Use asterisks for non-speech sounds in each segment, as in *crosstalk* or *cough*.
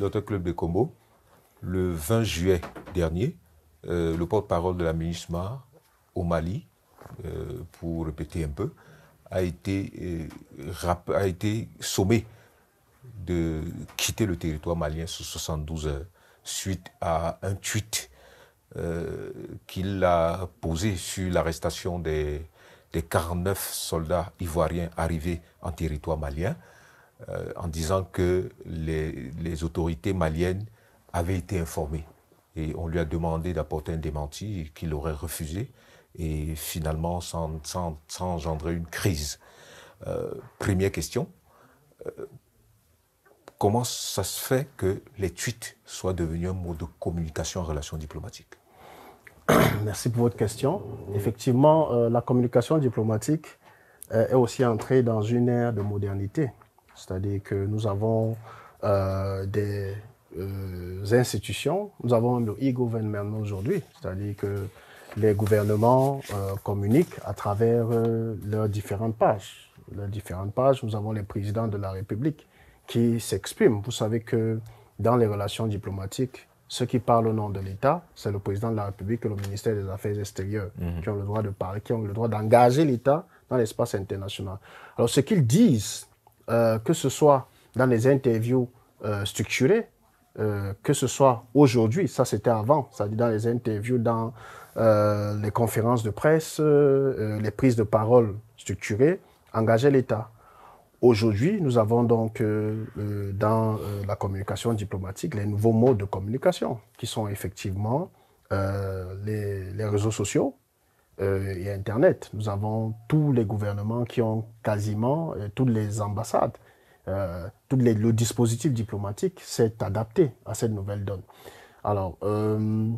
notre club de Combo, le 20 juillet dernier, euh, le porte-parole de la MINUSMA au Mali, euh, pour répéter un peu, a été, euh, a été sommé de quitter le territoire malien sous 72 heures suite à un tweet qu'il a posé sur l'arrestation des, des 49 soldats ivoiriens arrivés en territoire malien. Euh, en disant que les, autorités maliennes avaient été informées. Et on lui a demandé d'apporter un démenti qu'il aurait refusé. Et finalement, sans, sans, engendrer une crise. Euh, première question. Euh, comment ça se fait que les tweets soient devenus un mot de communication en relation diplomatique *coughs* Merci pour votre question. Effectivement, la communication diplomatique est aussi entrée dans une ère de modernité. C'est-à-dire que nous avons euh, des euh, institutions, nous avons le e-gouvernement aujourd'hui, c'est-à-dire que les gouvernements euh, communiquent à travers leurs différentes pages. Leurs différentes pages, nous avons les présidents de la République qui s'expriment. Vous savez que dans les relations diplomatiques, ceux qui parlent au nom de l'État, c'est le président de la République et le ministère des Affaires extérieures mhm. qui ont le droit de parler, qui ont le droit d'engager l'État dans l'espace international. Alors, ce qu'ils disent euh, que ce soit dans les interviews euh, structurées, euh, que ce soit aujourd'hui, ça c'était avant, cest à dans les interviews, dans les conférences de presse, les prises de parole structurées, engager l'État. Aujourd'hui, nous avons donc dans la communication diplomatique les nouveaux modes de communication qui sont effectivement les réseaux sociaux, euh, et Internet. Nous avons tous les gouvernements qui ont quasiment euh, toutes les ambassades. Euh, tout les, le dispositif diplomatique s'est adapté à cette nouvelle donne. Alors, euh,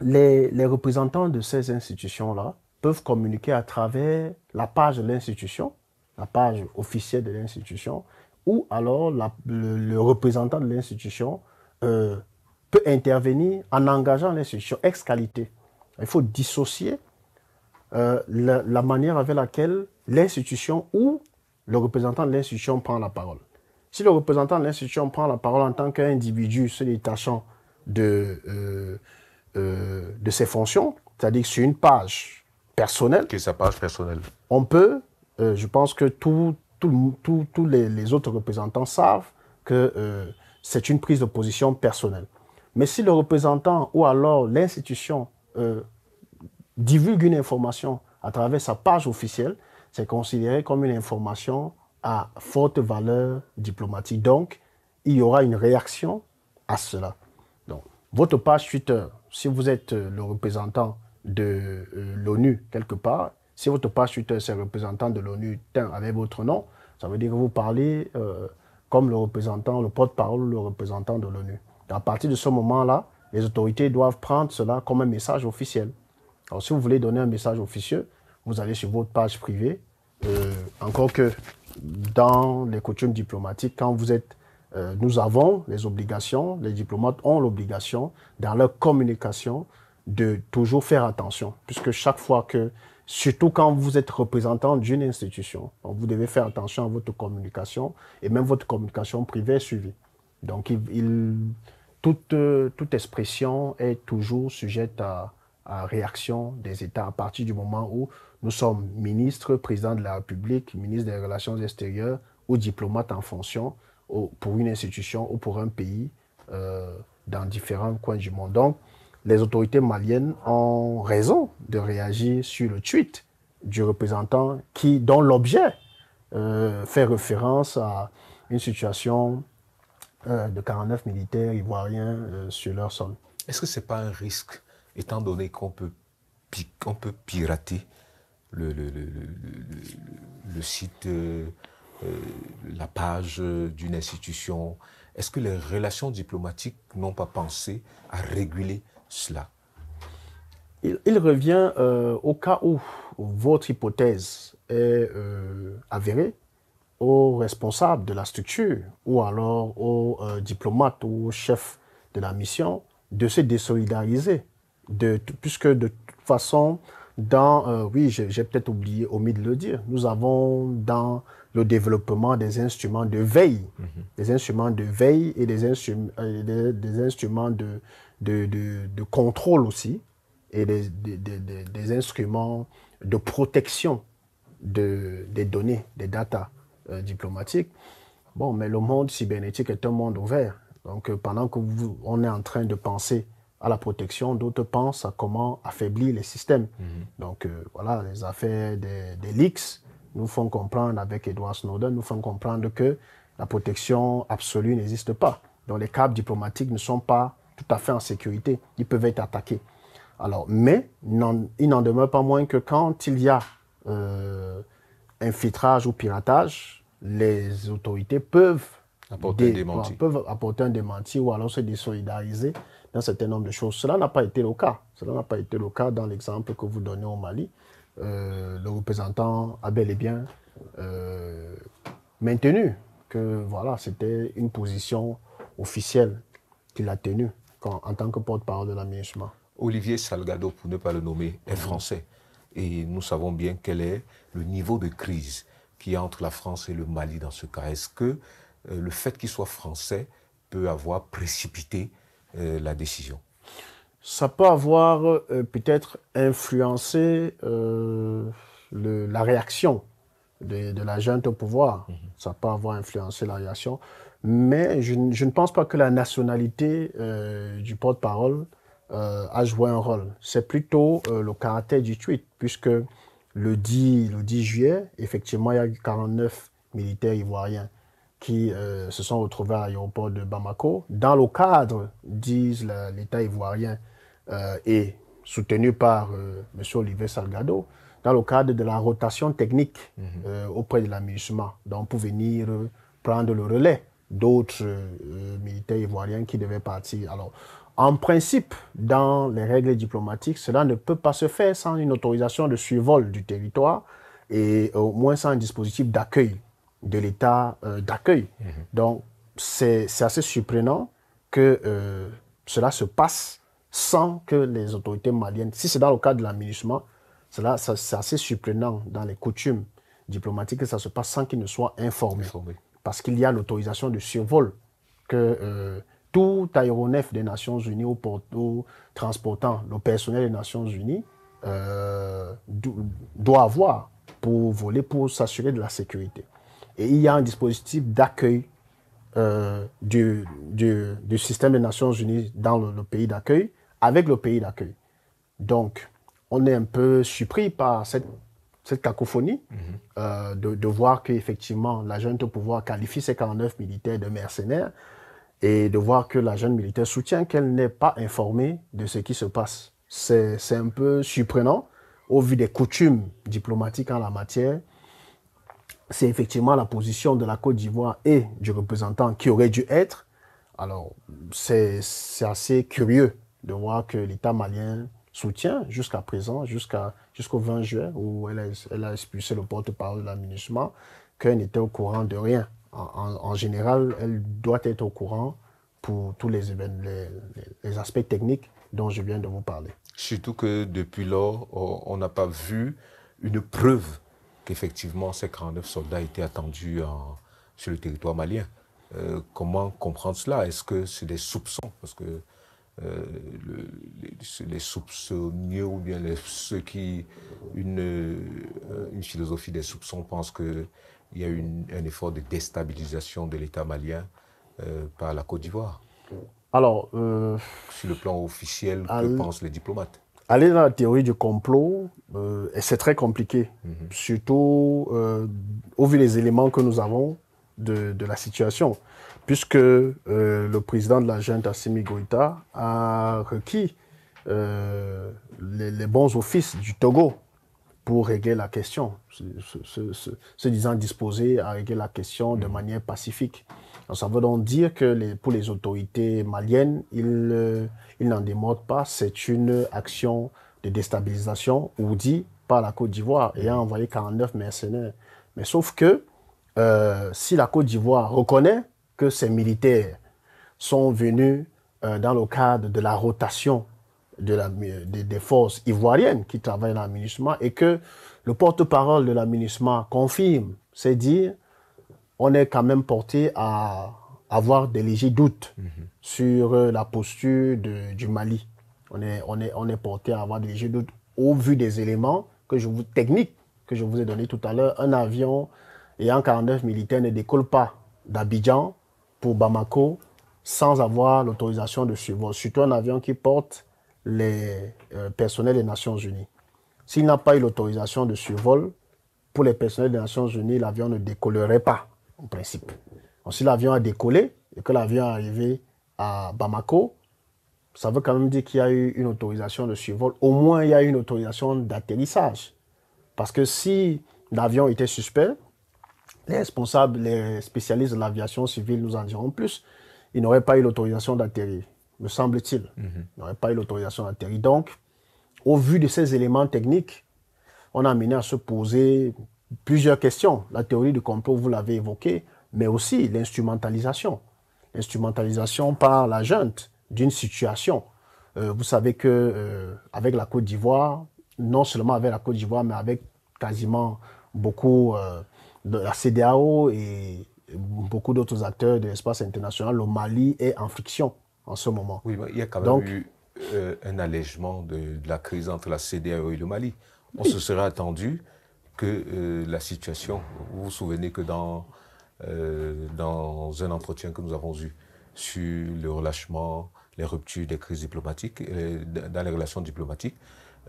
les, représentants de ces institutions-là peuvent communiquer à travers la page de l'institution, la page officielle de l'institution, ou alors le, le, représentant de l'institution peut intervenir en engageant l'institution ex qualité. Il faut dissocier euh, la, manière avec laquelle l'institution ou le représentant de l'institution prend la parole. Si le représentant de l'institution prend la parole en tant qu'individu se détachant de, euh, euh, de ses fonctions, c'est-à-dire sur une page personnelle. Que sa page personnelle. On peut, je pense que tous les, les, autres représentants savent que c'est une prise de position personnelle. Mais si le représentant ou alors l'institution divulgue une information à travers sa page officielle, c'est considéré comme une information à forte valeur diplomatique. Donc, il y aura une réaction à cela. Donc, votre page Twitter, si vous êtes euh, le représentant de euh, l'ONU quelque part, si votre page Twitter, c'est représentant de l'ONU avec votre nom, ça veut dire que vous parlez euh, comme le représentant, le porte-parole le représentant de l'ONU. À partir de ce moment-là, les autorités doivent prendre cela comme un message officiel. Alors, si vous voulez donner un message officieux, vous allez sur votre page privée. Euh, encore que dans les coutumes diplomatiques, quand vous êtes, euh, nous avons les obligations, les diplomates ont l'obligation dans leur communication de toujours faire attention, puisque chaque fois que, surtout quand vous êtes représentant d'une institution, vous devez faire attention à votre communication et même votre communication privée est suivie. Donc, toute, euh, toute expression est toujours sujette à, réaction des États à partir du moment où nous sommes ministres, président de la République, ministre des Relations extérieures ou diplomate en fonction pour une institution ou pour un pays euh, dans différents coins du monde. Donc, les autorités maliennes ont raison de réagir sur le tweet du représentant qui, dont l'objet euh, fait référence à une situation euh, de 49 militaires ivoiriens sur leur sol. Est-ce que ce n'est pas un risque étant donné qu'on peut, on peut pirater le, le, site, euh, euh, la page d'une institution, est-ce que les relations diplomatiques n'ont pas pensé à réguler cela il, revient euh, au cas où votre hypothèse est avérée aux responsables de la structure ou alors aux diplomates ou aux chefs de la mission de se désolidariser puisque de toute façon, dans, euh, oui, j'ai peut-être oublié, omis de le dire, nous avons dans le développement des instruments de veille, mhm. des instruments de veille et des, euh, des, instruments de, de, contrôle aussi, et des, des instruments de protection des données, des datas euh, diplomatiques. Bon, mais le monde cybernétique est un monde ouvert. Donc, pendant que vous, on est en train de penser à la protection, d'autres pensent à comment affaiblir les systèmes. Mhm. Donc euh, voilà, les affaires des, des, leaks nous font comprendre, avec Edward Snowden, nous font comprendre que la protection absolue n'existe pas. Donc les câbles diplomatiques ne sont pas tout à fait en sécurité, ils peuvent être attaqués. Alors, mais il n'en demeure pas moins que quand il y a euh, infiltrage ou piratage, les autorités peuvent apporter, peuvent apporter un démenti ou alors se désolidariser un certain nombre de choses. Cela n'a pas été le cas. Cela n'a pas été le cas dans l'exemple que vous donnez au Mali. Euh, le représentant a bel et bien euh, maintenu que voilà, c'était une position officielle qu'il a tenue en tant que porte-parole de la Olivier Salgado, pour ne pas le nommer, est français. Et nous savons bien quel est le niveau de crise qui est entre la France et le Mali dans ce cas. Est-ce que euh, le fait qu'il soit français peut avoir précipité euh, la décision. Ça peut avoir euh, peut-être influencé euh, la réaction de, la junte au pouvoir. Mhm. Ça peut avoir influencé la réaction. Mais je, ne pense pas que la nationalité du porte-parole a joué un rôle. C'est plutôt le caractère du tweet, puisque le 10, juillet, effectivement, il y a 49 militaires ivoiriens qui se sont retrouvés à l'aéroport de Bamako dans le cadre disent l'État ivoirien et euh, soutenu par euh, M. Olivier Salgado, dans le cadre de la rotation technique mhm. euh, auprès de l'aménagement donc pour venir prendre le relais d'autres militaires ivoiriens qui devaient partir. Alors, en principe, dans les règles diplomatiques, cela ne peut pas se faire sans une autorisation de survol du territoire et au moins sans un dispositif d'accueil de l'État d'accueil. Mhm. Donc, c'est assez surprenant que euh, cela se passe sans que les autorités maliennes, si c'est dans le cadre de l'aménagement cela, c'est assez surprenant dans les coutumes diplomatiques que ça se passe sans qu'ils ne soient informés. Parce qu'il y a l'autorisation de survol que euh, tout aéronef des Nations Unies ou, transportant le personnel des Nations Unies euh, doit avoir pour voler, pour s'assurer de la sécurité. Et il y a un dispositif d'accueil euh, du, du, système des Nations Unies dans le, pays d'accueil avec le pays d'accueil. Donc, on est un peu surpris par cette, cette cacophonie mhm. euh, de, de, voir qu'effectivement la jeune au pouvoir qualifie ses 49 militaires de mercenaires et de voir que la jeune militaire soutient qu'elle n'est pas informée de ce qui se passe. C'est un peu surprenant au vu des coutumes diplomatiques en la matière c'est effectivement la position de la Côte d'Ivoire et du représentant qui aurait dû être. Alors, c'est assez curieux de voir que l'État malien soutient jusqu'à présent, jusqu'à jusqu'au 20 juin, où elle a, expulsé le porte-parole de l'aménagement, qu'elle n'était au courant de rien. En, général, elle doit être au courant pour tous les, les aspects techniques dont je viens de vous parler. Surtout que depuis lors, on n'a pas vu une preuve Effectivement, ces 49 soldats étaient attendus sur le territoire malien. Euh, comment comprendre cela Est-ce que c'est des soupçons Parce que euh, les, les ou bien ceux qui une, euh, une philosophie des soupçons pensent qu'il y a eu un effort de déstabilisation de l'État malien par la Côte d'Ivoire. Alors, sur le plan officiel, que pensent les diplomates aller dans la théorie du complot, euh, c'est très compliqué, mhm. surtout euh, au vu des éléments que nous avons de, la situation, puisque euh, le président de la junte, Assimi Goïta, a requis les, bons offices du Togo pour régler la question, se, disant disposé à régler la question de mhm. manière pacifique ça veut donc dire que pour les autorités maliennes, ils, euh, n'en démordent pas. C'est une action de déstabilisation ou dit par la Côte d'Ivoire et a envoyé 49 mercenaires. Mais sauf que euh, si la Côte d'Ivoire reconnaît que ces militaires sont venus euh, dans le cadre de la rotation des forces ivoiriennes qui travaillent dans l'aménagement et que le porte-parole de l'aménagement confirme, c'est dire on est quand même porté à avoir des légers doutes mhm. sur euh, la posture du Mali. On est, on, est, on est porté à avoir des légers doutes au vu des éléments que je vous, techniques que je vous ai donnés tout à l'heure. Un avion ayant 49 militaires ne décolle pas d'Abidjan pour Bamako sans avoir l'autorisation de survol, surtout un avion qui porte les euh, personnels des Nations Unies. S'il n'a pas eu l'autorisation de survol, pour les personnels des Nations Unies, l'avion ne décollerait pas en principe. Si l'avion a décollé et que l'avion est arrivé à Bamako, ça veut quand même dire qu'il y a eu une autorisation de survol. Au moins, il y a eu une autorisation d'atterrissage. Parce que si l'avion était suspect, les responsables, les spécialistes de l'aviation civile nous en diront plus, ils n'auraient pas eu l'autorisation d'atterrir, me semble-t-il. Mhm. Ils n'auraient pas eu l'autorisation d'atterrir. Donc, au vu de ces éléments techniques, on a amené à se poser plusieurs questions. La théorie du complot, vous l'avez évoquée, mais aussi l'instrumentalisation. L'instrumentalisation par la junte d'une situation. Euh, vous savez que euh, avec la Côte d'Ivoire, non seulement avec la Côte d'Ivoire, mais avec quasiment beaucoup euh, de la CDAO et beaucoup d'autres acteurs de l'espace international, le Mali est en friction en ce moment. Oui, il y a quand même eu un allègement de, la crise entre la CDAO et le Mali. On se serait attendu que euh, la situation. Vous vous souvenez que dans, euh, dans un entretien que nous avons eu sur le relâchement, les ruptures des crises diplomatiques, euh, dans les relations diplomatiques,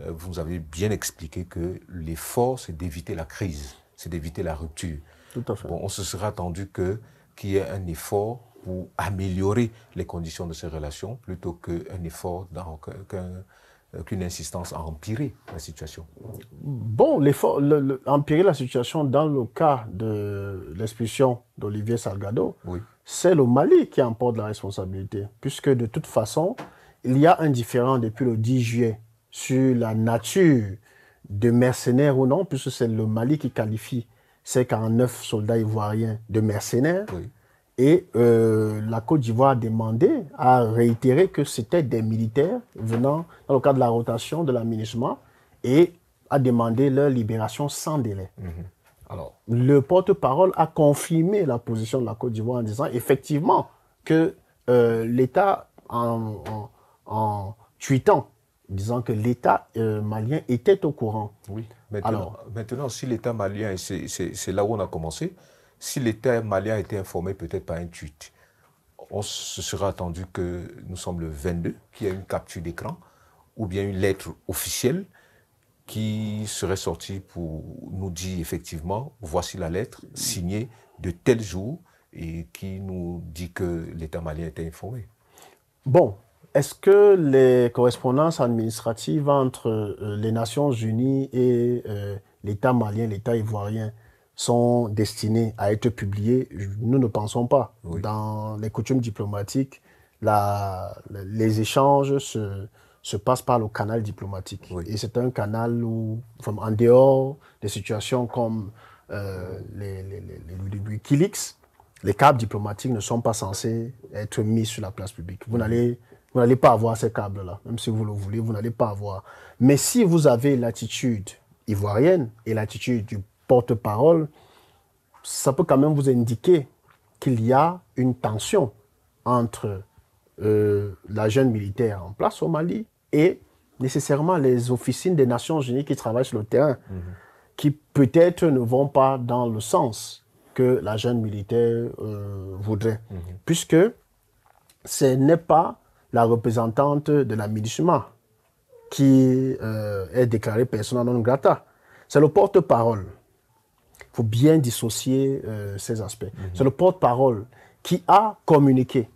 vous nous avez bien expliqué que l'effort, c'est d'éviter la crise, c'est d'éviter la rupture. Tout à fait. Bon, on se serait attendu que qu'il y ait un effort pour améliorer les conditions de ces relations plutôt qu'un effort dans euh, qu'une insistance à empirer la situation Bon, l'effort, empirer la situation dans le cas de l'expulsion d'Olivier Salgado, c'est le Mali qui emporte la responsabilité, puisque de toute façon, il y a un différent depuis le 10 juillet sur la nature de mercenaires ou non, puisque c'est le Mali qui qualifie ces 49 soldats ivoiriens de mercenaires. Et euh, la Côte d'Ivoire a demandé, a réitéré que c'était des militaires venant dans le cadre de la rotation de l'aménagement et a demandé leur libération sans délai. Mm-hmm. Alors, le porte-parole a confirmé la position de la Côte d'Ivoire en disant effectivement que euh, l'État, en, en, tweetant, disant que l'État euh, malien était au courant. Oui, Alors, maintenant si l'État malien, c'est là où on a commencé, si l'État malien a été informé peut-être par un tweet, on se serait attendu que nous sommes le 22, qu'il y a une capture d'écran ou bien une lettre officielle qui serait sortie pour nous dire effectivement, voici la lettre signée de tel jour et qui nous dit que l'État malien était informé. Bon, est-ce que les correspondances administratives entre euh, les Nations Unies et euh, l'État malien, l'État ivoirien sont destinés à être publiés, nous ne pensons pas. Dans les coutumes diplomatiques, les échanges se, passent par le canal diplomatique. Et c'est un canal où, en dehors des situations comme euh, les, Wikileaks, les câbles diplomatiques ne sont pas censés être mis sur la place publique. Vous n'allez vous n'allez pas avoir ces câbles-là, même si vous le voulez, vous n'allez pas avoir. Mais si vous avez l'attitude ivoirienne et l'attitude du porte-parole, ça peut quand même vous indiquer qu'il y a une tension entre euh, la jeune militaire en place au Mali et nécessairement les officines des Nations Unies qui travaillent sur le terrain, mhm. qui peut-être ne vont pas dans le sens que la jeune militaire euh, voudrait, mhm. puisque ce n'est pas la représentante de la MINUSMA qui euh, est déclarée persona non grata, c'est le porte-parole il faut bien dissocier euh, ces aspects. Mhm. C'est le porte-parole qui a communiqué.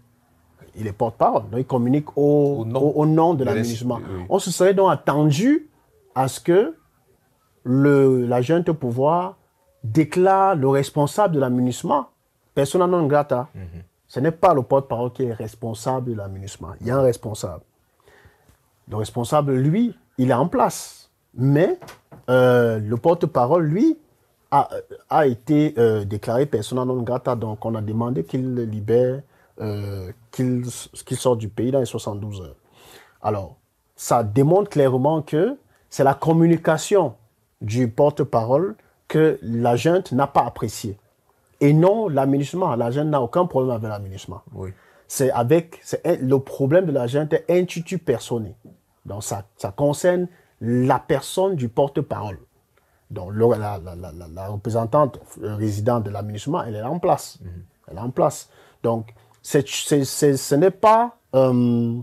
Il est porte-parole, il communique au, au, nom, de l'aménagement. On se serait donc attendu à ce que le, la au pouvoir déclare le responsable de l'aménagement persona non grata. Mhm. Ce n'est pas le porte-parole qui est responsable de l'aménagement. Il y a un responsable. Le responsable, lui, il est en place. Mais euh, le porte-parole, lui, a, été euh, déclaré persona non grata. Donc, on a demandé qu'il libère, euh, qu'il sorte du pays dans les 72 heures. Alors, ça démontre clairement que c'est la communication du porte-parole que la n'a pas appréciée. Et non l'aménagement. La junte n'a aucun problème avec l'aménagement. C'est avec le problème de la junte est intitulé personné. Donc ça, ça concerne la personne du porte-parole. Donc la, représentante euh, résidente de la elle est en place. Mhm. Elle est en place. Donc ce n'est pas euh,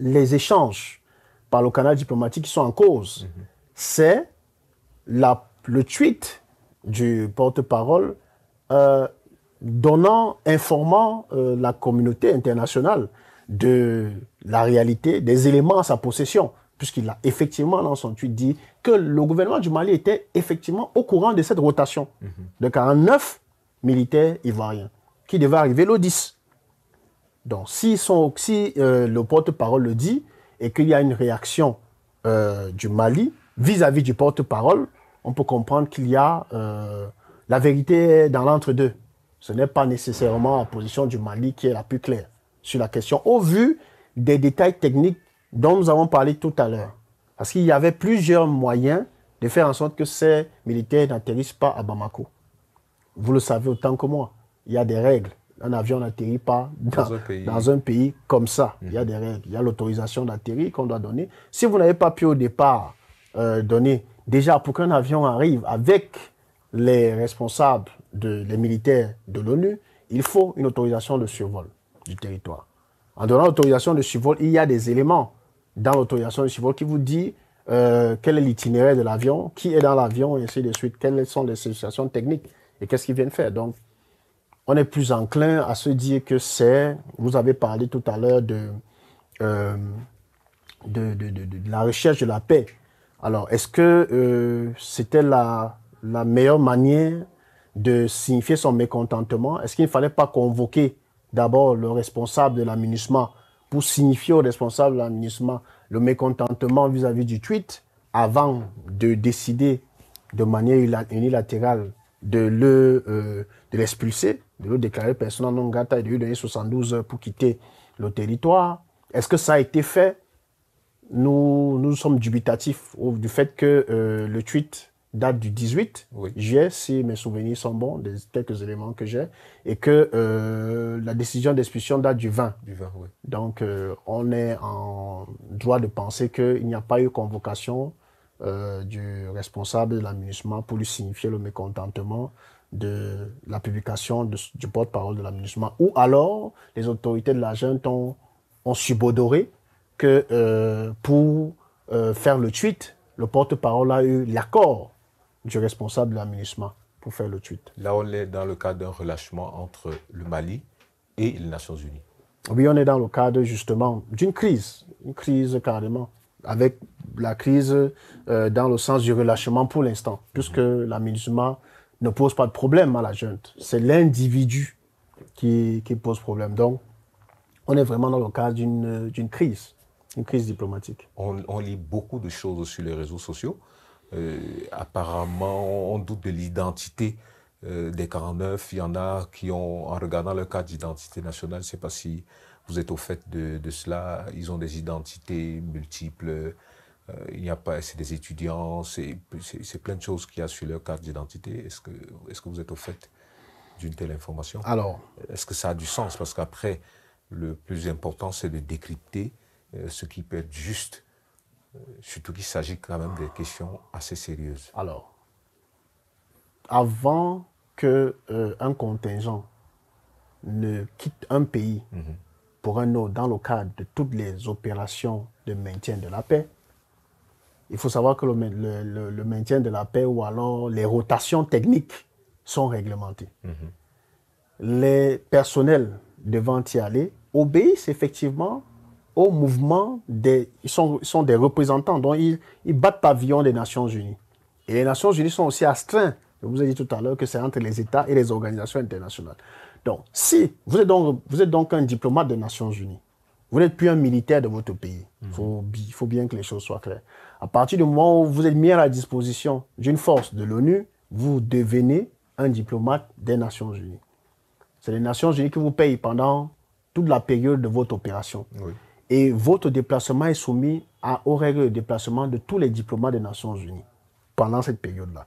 les échanges par le canal diplomatique qui sont en cause. Mhm. C'est le tweet du porte-parole euh, donnant, informant la communauté internationale de la réalité, des éléments à sa possession puisqu'il a effectivement, dans son tweet, dit que le gouvernement du Mali était effectivement au courant de cette rotation mhm. de 49 militaires ivoiriens qui devaient arriver le Donc, si, son, euh, le porte-parole le dit et qu'il y a une réaction euh, du Mali vis-à-vis du porte-parole, on peut comprendre qu'il y a euh, la vérité dans l'entre-deux. Ce n'est pas nécessairement la position du Mali qui est la plus claire sur la question, au vu des détails techniques dont nous avons parlé tout à l'heure. Parce qu'il y avait plusieurs moyens de faire en sorte que ces militaires n'atterrissent pas à Bamako. Vous le savez autant que moi. Il y a des règles. Un avion n'atterrit pas dans, un pays comme ça. Mm. Il y a des règles. Il y a l'autorisation d'atterrir qu'on doit donner. Si vous n'avez pas pu au départ euh, donner, déjà pour qu'un avion arrive avec les responsables, de, les militaires de l'ONU, il faut une autorisation de survol du territoire. En donnant l'autorisation de survol, il y a des éléments dans l'autorisation du qui vous dit euh, quel est l'itinéraire de l'avion, qui est dans l'avion, et ainsi de suite, quelles sont les situations techniques et qu'est-ce qu'ils viennent faire. Donc, on est plus enclin à se dire que c'est, vous avez parlé tout à l'heure de, euh, de, la recherche de la paix. Alors, est-ce que euh, c'était la, meilleure manière de signifier son mécontentement Est-ce qu'il ne fallait pas convoquer d'abord le responsable de l'aménagement pour signifier aux responsables de l'administrement le mécontentement vis-à-vis du tweet avant de décider de manière unilatérale de le euh, l'expulser, de le déclarer personnel non gata et de lui donner 72 heures pour quitter le territoire. Est-ce que ça a été fait Nous nous sommes dubitatifs du fait que euh, le tweet date du 18 oui. J'ai, si mes souvenirs sont bons, des quelques éléments que j'ai, et que euh, la décision d'expulsion date du 20. Donc, euh, on est en droit de penser qu'il n'y a pas eu convocation euh, du responsable de l'aménagement pour lui signifier le mécontentement de la publication du porte-parole de l'aménagement. Ou alors, les autorités de la ont, ont subodoré que pour faire le tweet, le porte-parole a eu l'accord du responsable de l'aménissement pour faire le tweet. Là, on est dans le cadre d'un relâchement entre le Mali et les Nations Unies. Oui, on est dans le cadre justement d'une crise, une crise carrément, avec la crise euh, dans le sens du relâchement pour l'instant, puisque la ne pose pas de problème à la junte. C'est l'individu qui, pose problème. Donc, on est vraiment dans le cadre d'une crise, une crise diplomatique. on, lit beaucoup de choses sur les réseaux sociaux. Euh, apparemment, on doute de l'identité euh, des 49. Il y en a qui ont, en regardant leur carte d'identité nationale, je ne sais pas si vous êtes au fait de, cela, ils ont des identités multiples. Euh, il n'y a pas, c'est des étudiants, c'est plein de choses qu'il y a sur leur carte d'identité. Est-ce que, est que vous êtes au fait d'une telle information Alors Est-ce que ça a du sens Parce qu'après, le plus important, c'est de décrypter ce qui peut être juste surtout qu'il s'agit quand même de questions assez sérieuses. Alors, avant que euh, un contingent ne quitte un pays mhm. pour un autre dans le cadre de toutes les opérations de maintien de la paix, il faut savoir que le, maintien de la paix ou alors les rotations techniques sont réglementées. Mhm. Les personnels devant y aller obéissent effectivement au mouvement des... Ils sont, des représentants, dont ils, battent pavillon des Nations Unies. Et les Nations Unies sont aussi astreintes, je vous ai dit tout à l'heure, que c'est entre les États et les organisations internationales. Donc, si vous êtes donc, vous êtes donc un diplomate des Nations Unies, vous n'êtes plus un militaire de votre pays. Mhm. Il faut, bien que les choses soient claires. À partir du moment où vous êtes mis à la disposition d'une force de l'ONU, vous devenez un diplomate des Nations Unies. C'est les Nations Unies qui vous payent pendant toute la période de votre opération. Oui. Et votre déplacement est soumis à, aux règles de déplacement de tous les diplomates des Nations Unies pendant cette période-là.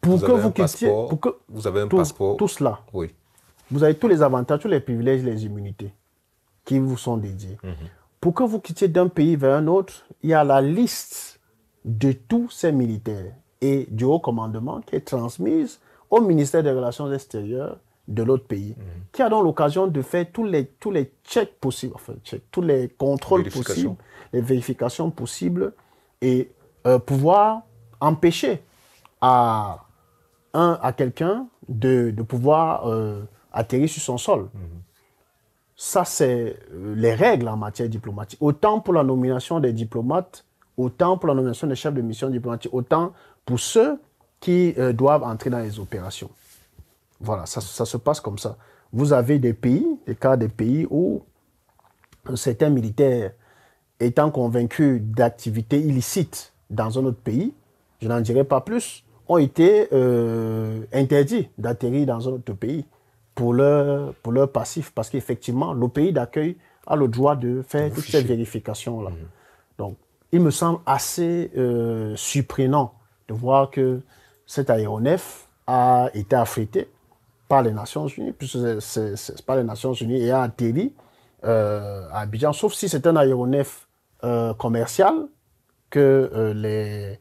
Pour vous que vous quittiez. Pour que vous avez un passeport. Tout cela. Oui. Vous avez tous les avantages, tous les privilèges, les immunités qui vous sont dédiés. Mhm. Pour que vous quittiez d'un pays vers un autre, il y a la liste de tous ces militaires et du haut commandement qui est transmise au ministère des Relations extérieures de l'autre pays, mhm. qui a donc l'occasion de faire tous les, tous les checks possibles, enfin, tous les contrôles possibles, les vérifications possibles, et euh, pouvoir empêcher à un, à quelqu'un de, pouvoir euh, atterrir sur son sol. Mhm. Ça, c'est euh, les règles en matière diplomatique. Autant pour la nomination des diplomates, autant pour la nomination des chefs de mission diplomatique, autant pour ceux qui doivent entrer dans les opérations. Voilà, ça, se passe comme ça. Vous avez des pays, des cas des pays où certains militaires étant convaincus d'activités illicites dans un autre pays, je n'en dirai pas plus, ont été euh, interdits d'atterrir dans un autre pays pour leur, pour leur passif, parce qu'effectivement, le pays d'accueil a le droit de faire toutes ces vérifications-là. Mhm. Donc, il me semble assez euh, surprenant de voir que cet aéronef a été affrété les Nations Unies, puisque c'est pas les Nations Unies et a atterri euh, à Abidjan, sauf si c'est un aéronef euh, commercial que euh, les,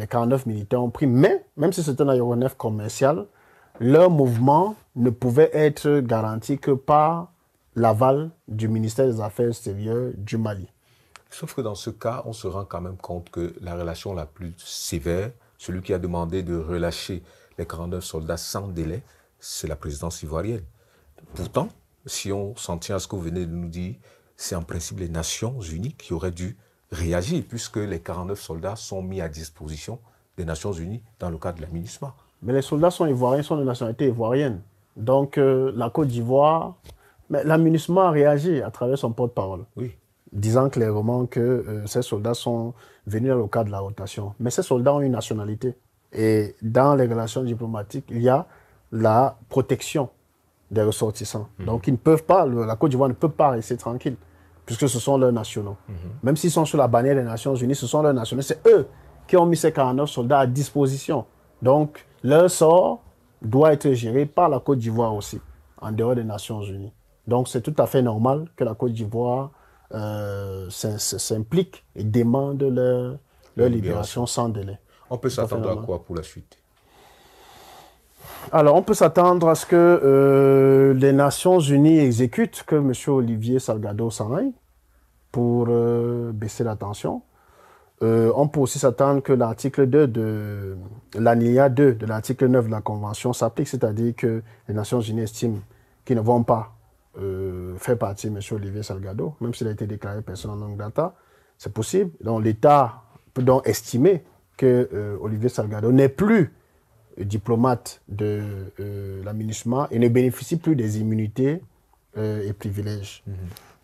les 49 militaires ont pris. Mais même si c'est un aéronef commercial, leur mouvement ne pouvait être garanti que par l'aval du ministère des Affaires extérieures du Mali. Sauf que dans ce cas, on se rend quand même compte que la relation la plus sévère, celui qui a demandé de relâcher les 49 soldats sans délai, c'est la présidence ivoirienne. Pourtant, si on s'en tient à ce que vous venez de nous dire, c'est en principe les Nations Unies qui auraient dû réagir, puisque les 49 soldats sont mis à disposition des Nations Unies dans le cadre de la Mais les soldats sont ivoiriens, sont de nationalité ivoirienne. Donc euh, la Côte d'Ivoire, mais la a réagi à travers son porte-parole. Oui. Disant clairement que euh, ces soldats sont venus dans le cadre de la rotation. Mais ces soldats ont une nationalité. Et dans les relations diplomatiques, il y a la protection des ressortissants. Mhm. Donc, ils ne peuvent pas, la Côte d'Ivoire ne peut pas rester tranquille, puisque ce sont leurs nationaux. Mhm. Même s'ils sont sous la bannière des Nations Unies, ce sont leurs nationaux. C'est eux qui ont mis ces 49 soldats à disposition. Donc, leur sort doit être géré par la Côte d'Ivoire aussi, en dehors des Nations Unies. Donc, c'est tout à fait normal que la Côte d'Ivoire euh, s'implique et demande leur, leur libération sans délai. On peut s'attendre à quoi pour la suite alors, on peut s'attendre à ce que euh, les Nations Unies exécutent que M. Olivier Salgado s'en aille pour euh, baisser la tension. Euh, on peut aussi s'attendre que l'article 2 de l'ANIA 2 de l'article 9 de la Convention s'applique, c'est-à-dire que les Nations Unies estiment qu'ils ne vont pas faire partie de M. Olivier Salgado, même s'il a été déclaré personne en data C'est possible. Donc, l'État peut donc estimer que Olivier Salgado n'est plus diplomate de euh, et ne bénéficie plus des immunités euh, et privilèges. Mhm.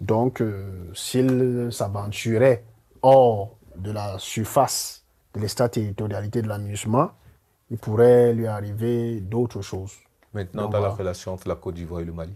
Donc, euh, s'il s'aventurait hors de la surface de territorialité de l'aménagement, il pourrait lui arriver d'autres choses. Maintenant, dans la relation entre la Côte d'Ivoire et le Mali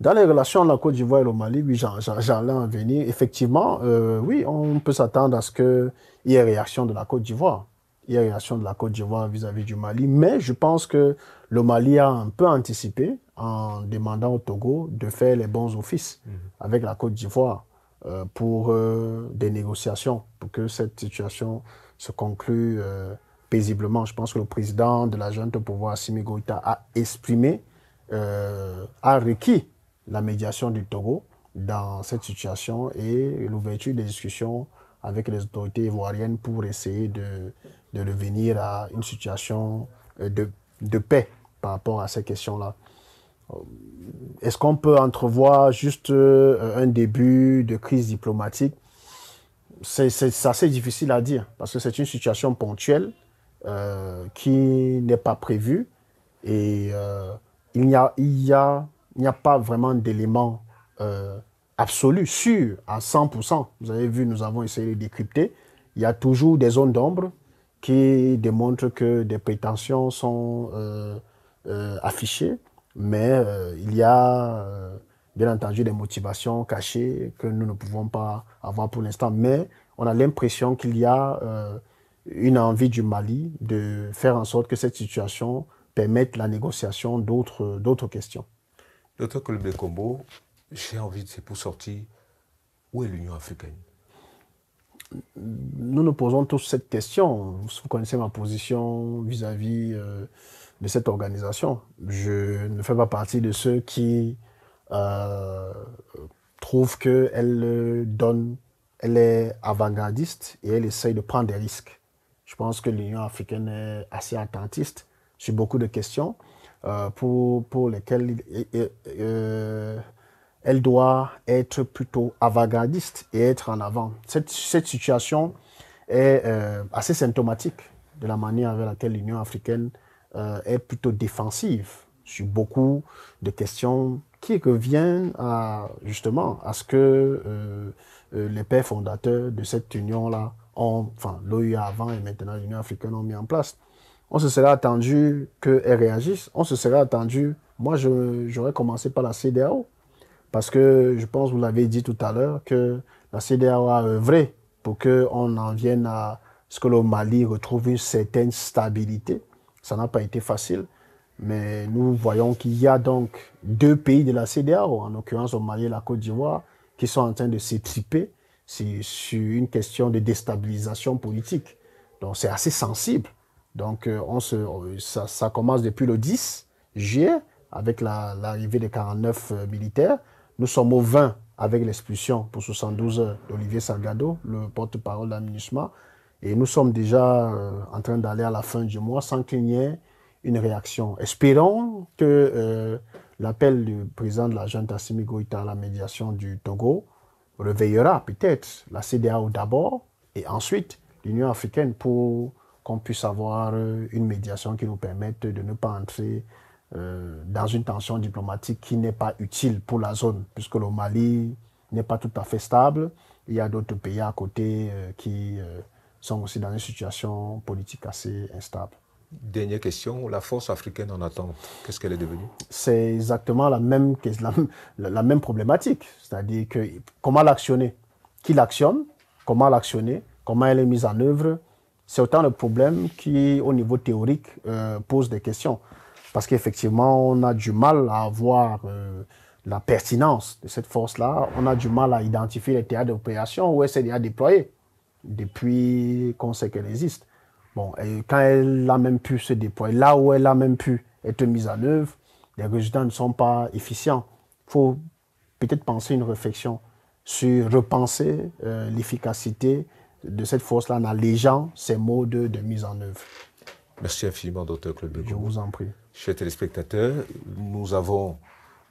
dans les relations entre la Côte d'Ivoire et le Mali, oui, j'allais en venir. Effectivement, euh, oui, on peut s'attendre à ce qu'il y ait réaction de la Côte d'Ivoire il y a réaction de la Côte d'Ivoire vis-à-vis du Mali. Mais je pense que le Mali a un peu anticipé en demandant au Togo de faire les bons offices mhm. avec la Côte d'Ivoire euh, pour euh, des négociations, pour que cette situation se conclue euh, paisiblement. Je pense que le président de la junte de pouvoir, Simi Goïta, a exprimé, a requis la médiation du Togo dans cette situation et l'ouverture des discussions avec les autorités ivoiriennes pour essayer de de revenir à une situation euh, de, de paix par rapport à ces questions-là. Euh, est-ce qu'on peut entrevoir juste euh, un début de crise diplomatique C'est assez difficile à dire parce que c'est une situation ponctuelle qui n'est pas prévue et il n'y a, il y a, il n'y a pas vraiment d'éléments absolu, absolus, sûrs à 100%. Vous avez vu, nous avons essayé de décrypter. Il y a toujours des zones d'ombre, qui démontrent que des prétentions sont euh, euh, affichées, mais euh, il y a bien entendu des motivations cachées que nous ne pouvons pas avoir pour l'instant. Mais on a l'impression qu'il y a une envie du Mali de faire en sorte que cette situation permette la négociation d'autres, d'autres questions. Docteur le Combo, j'ai envie de c'est pour sortir. Où est l'Union africaine nous nous posons tous cette question. Vous connaissez ma position vis-à-vis euh, de cette organisation. Je ne fais pas partie de ceux qui euh, trouvent qu'elle euh, donne, elle est avant-gardiste et elle essaye de prendre des risques. Je pense que l'Union africaine est assez attentiste sur beaucoup de questions euh, pour, pour lesquelles elle doit être plutôt avant-gardiste et être en avant. Cette, situation est euh, assez symptomatique de la manière avec laquelle l'Union africaine euh, est plutôt défensive sur beaucoup de questions qui reviennent justement à ce que euh, les pères fondateurs de cette union-là ont, enfin l'OUA avant et maintenant l'Union africaine ont mis en place. On se serait attendu qu'elle réagisse, on se serait attendu, moi j'aurais commencé par la CDAO, parce que je pense, vous l'avez dit tout à l'heure, que la CDAO a œuvré pour qu'on en vienne à ce que le Mali retrouve une certaine stabilité. Ça n'a pas été facile. Mais nous voyons qu'il y a donc deux pays de la CDAO, en l'occurrence au Mali et la Côte d'Ivoire, qui sont en train de s'étriper sur une question de déstabilisation politique. Donc c'est assez sensible. Donc euh, on se, euh, ça, commence depuis le 10 juillet avec l'arrivée des 49 euh, militaires nous sommes au 20 avec l'expulsion pour 72 heures d'Olivier Salgado, le porte-parole de Et nous sommes déjà euh, en train d'aller à la fin du mois sans qu'il n'y ait une réaction. Espérons que euh, l'appel du président de la junte Goïta à la médiation du Togo réveillera peut-être la CDAO d'abord et ensuite l'Union africaine pour qu'on puisse avoir euh, une médiation qui nous permette de ne pas entrer euh, dans une tension diplomatique qui n'est pas utile pour la zone, puisque le Mali n'est pas tout à fait stable. Il y a d'autres pays à côté euh, qui euh, sont aussi dans une situation politique assez instable. Dernière question, la force africaine en attente, qu'est-ce qu'elle est devenue C'est exactement la même, la, même problématique, c'est-à-dire que comment l'actionner, qui l'actionne, comment l'actionner, comment elle est mise en œuvre, c'est autant le problème qui, au niveau théorique, pose des questions. Parce qu'effectivement, on a du mal à avoir euh, la pertinence de cette force-là. On a du mal à identifier les théâtres d'opération où elle s'est déjà déployée depuis qu'on sait qu'elle existe. Bon, et quand elle a même pu se déployer, là où elle a même pu être mise en œuvre, les résultats ne sont pas efficients. Il faut peut-être penser une réflexion sur repenser euh, l'efficacité de cette force-là en allégeant ces modes de, mise en œuvre. Merci infiniment, docteur Claude Je vous en prie. Chers téléspectateurs, nous avons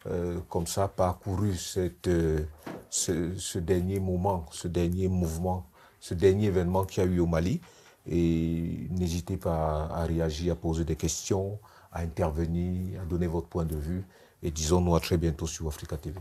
euh, comme ça parcouru cette, euh, ce, dernier moment, ce dernier mouvement, ce dernier événement qu'il y a eu au Mali. Et n'hésitez pas à, à réagir, à poser des questions, à intervenir, à donner votre point de vue. Et disons-nous à très bientôt sur Africa TV.